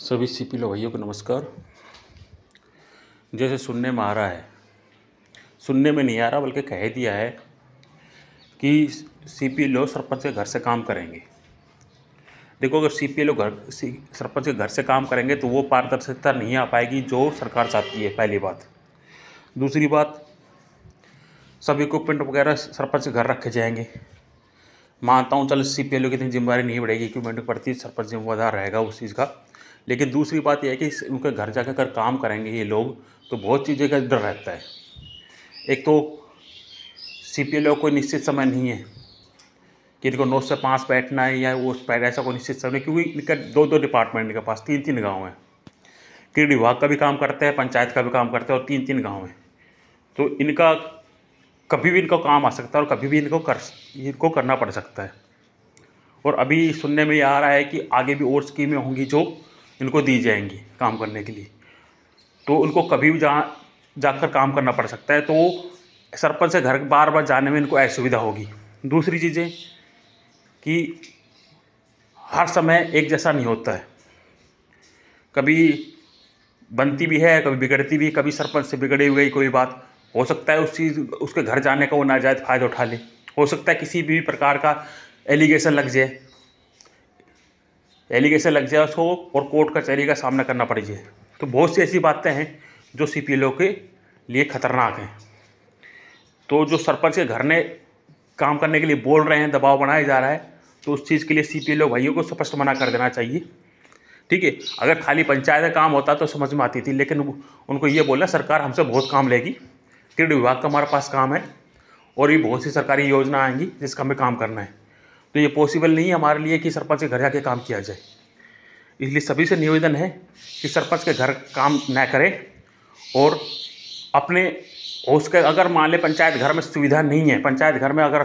सभी सीपी लो भैया को नमस्कार जैसे सुनने में आ रहा है सुनने में नहीं आ रहा बल्कि कह दिया है कि सीपी लो सरपंच के घर से काम करेंगे देखो अगर सी पी ओ घर सरपंच के घर से काम करेंगे तो वो पारदर्शिता नहीं आ पाएगी जो सरकार चाहती है पहली बात दूसरी बात सब इक्विपमेंट वगैरह सरपंच के घर रखे जाएंगे मानता हूँ चलो सी पी एल की इतनी जिम्मेदारी नहीं बढ़ेगी इक्विपमेंट पड़ती सरपंच जिम्मेदार रहेगा उस चीज़ का लेकिन दूसरी बात यह है कि उनके घर जा कर काम करेंगे ये लोग तो बहुत चीज़ें का डर रहता है एक तो सी पी कोई निश्चित समय नहीं है कि इनको नौ से पाँच बैठना है या वो पैर ऐसा कोई निश्चित समय क्योंकि इनका दो दो डिपार्टमेंट इनके पास तीन तीन गाँव हैं कृषि विभाग का भी काम करते हैं पंचायत का भी काम करते हैं और तीन तीन गाँव हैं तो इनका कभी भी इनको काम आ सकता है और कभी भी इनको कर इनको करना पड़ सकता है और अभी सुनने में ये आ रहा है कि आगे भी और स्कीमें होंगी जो इनको दी जाएंगी काम करने के लिए तो उनको कभी भी जा जाकर काम करना पड़ सकता है तो सरपंच से घर बार बार जाने में इनको असुविधा होगी दूसरी चीज़ें कि हर समय एक जैसा नहीं होता है कभी बनती भी है कभी बिगड़ती भी कभी सरपंच से बिगड़ी हुई कोई बात हो सकता है उस चीज़ उसके घर जाने का वो नाजायज़ फ़ायदा उठा ले हो सकता है किसी भी प्रकार का एलिगेशन लग जाए एलिगेशन लग जाए उसको और कोर्ट कचहरी का सामना करना पड़ीजिए तो बहुत सी ऐसी बातें हैं जो सी के लिए ख़तरनाक हैं तो जो सरपंच के घर ने काम करने के लिए बोल रहे हैं दबाव बनाया जा रहा है तो उस चीज़ के लिए सी पी भाइयों को स्पष्ट मना कर देना चाहिए ठीक है अगर खाली पंचायत का काम होता तो समझ में आती थी लेकिन उनको ये बोला सरकार हमसे बहुत काम लेगी क्रीड विभाग का हमारे पास काम है और ये बहुत सी सरकारी योजना आएंगी जिसका हमें काम करना है तो ये पॉसिबल नहीं है हमारे लिए कि सरपंच के घर जाके काम किया जाए इसलिए सभी से निवेदन है कि सरपंच के घर काम ना करें और अपने उसके अगर मान लें पंचायत घर में सुविधा नहीं है पंचायत घर में अगर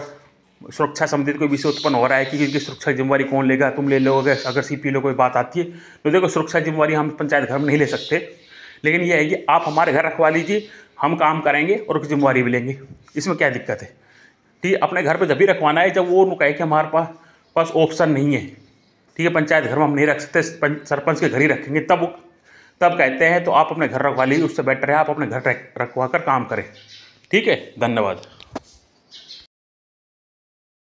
सुरक्षा संबंधित कोई विषय उत्पन्न हो रहा है कि इनकी सुरक्षा जिम्मेवारी कौन लेगा तुम ले लोगे अगर सी पी लो कोई बात आती है तो देखो सुरक्षा जिम्मेवारी हम पंचायत घर में नहीं ले सकते लेकिन यह है कि आप हमारे घर रखवा लीजिए हम काम करेंगे और उसकी जिम्मेवारी भी लेंगे इसमें क्या दिक्कत है ठीक है अपने घर पे जब भी रखवाना है जब वो उनको कहे कि हमारे पास पास ऑप्शन नहीं है ठीक है पंचायत घर में हम नहीं रख सकते सरपंच के घर ही रखेंगे तब तब कहते हैं तो आप अपने घर रखवा लीजिए उससे बेटर है आप अपने घर रखवा कर काम करें ठीक है धन्यवाद